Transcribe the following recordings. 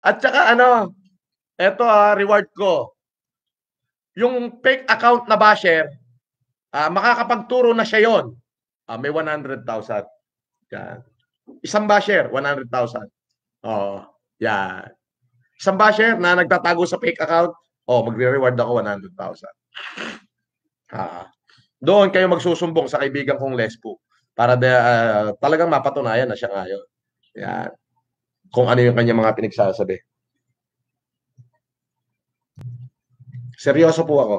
At saka ano, eto ah, reward ko. Yung fake account na basher, ah, makakapagturo na siya yon. Ah, may 100,000. Yan. Isang basher, 100,000. Oh, yan. Isang basher na nagtatago sa fake account, oh, magre-reward ako 100,000. Ah. Doon kayo magsusumbong sa kaibigan kong lesbo para de, uh, talagang mapatunayan na siya ngayon. Yan kung ano yung kanya mga pinagsasabi. Seryoso po ako.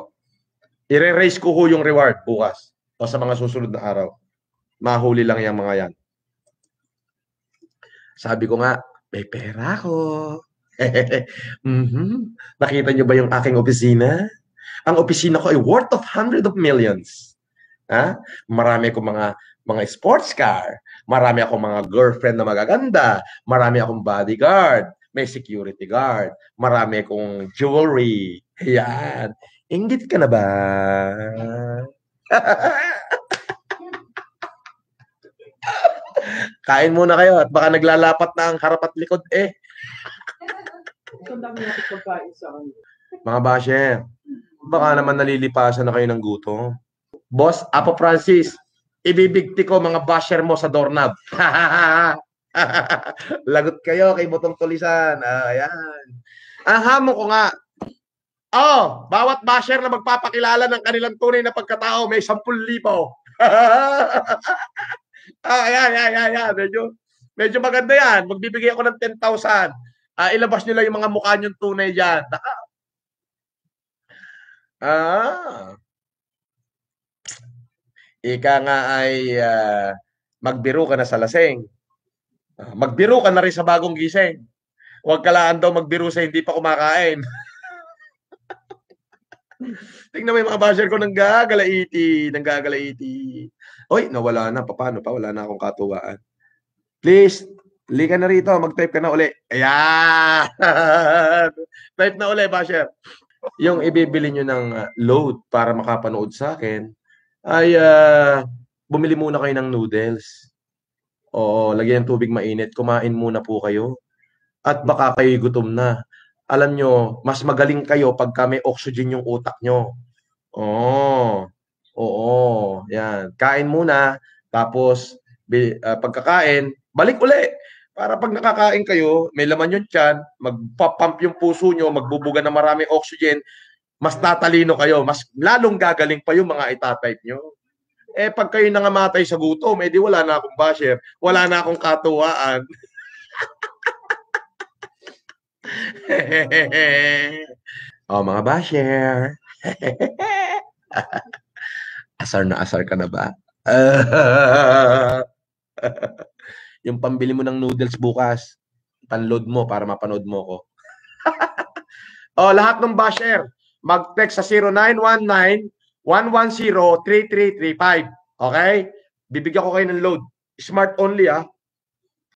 I-raise ko ho yung reward bukas o sa mga susunod na araw. Mahuli lang yung mga yan. Sabi ko nga, may pera ako. mm-hmm. Nakita nyo ba yung aking opisina? Ang opisina ko ay worth of hundred of millions. Ha? Ah, marami ko mga mga sports car, Marami akong mga girlfriend na magaganda. Marami akong bodyguard. May security guard. Marami akong jewelry. Yan. Ingit ka na ba? Kain muna kayo at baka naglalapat na ang harap at likod eh. Mga bashe, baka naman nalilipasan na kayo ng gutom. Boss, Apo Francis, ibibigti ko mga basher mo sa doorknob. Lagot kayo kay Butong Tulisan. Ah, ayan. Ang hamon ko nga, Oh, bawat basher na magpapakilala ng kanilang tunay na pagkatao may 10,000. ah, ayan, ayan, ayan, ayan. Medyo, medyo maganda yan. Magbibigay ako ng 10,000. Ah, ilabas nila yung mga mukha niyong tunay dyan. Ah. ah. Ika nga ay uh, magbiro ka na sa laseng. Ah, magbiro ka na rin sa bagong gising. Huwag kalaan daw magbiro sa hindi pa kumakain. Tingnan mo yung mga basher ko nang gagalaiti, nang gagalaiti. Oy, nawala na. Paano pa? Wala na akong katuwaan. Please, lika na rito. Mag-type ka na uli. Ayan! type na uli, basher. Yung ibibili nyo ng ah, load para makapanood sa akin, ay uh, bumili muna kayo ng noodles. Oo, lagyan ng tubig mainit, kumain muna po kayo. At baka kayo gutom na. Alam nyo, mas magaling kayo pag may oxygen yung utak nyo. Oo. Oo, yan. Kain muna, tapos uh, pagkakain, balik uli. Para pag nakakain kayo, may laman yung tiyan, magpapump yung puso nyo, magbubuga ng marami oxygen, mas natalino kayo, mas lalong gagaling pa yung mga itatype nyo. Eh, pag kayo nangamatay sa gutom, edi eh, wala na akong basher, wala na akong katuwaan. oh, mga basher. asar na asar ka na ba? yung pambili mo ng noodles bukas, panload mo para mapanood mo ko. oh, lahat ng basher, mag-text sa 0919-110-3335. Okay? Bibigyan ko kayo ng load. Smart only ah.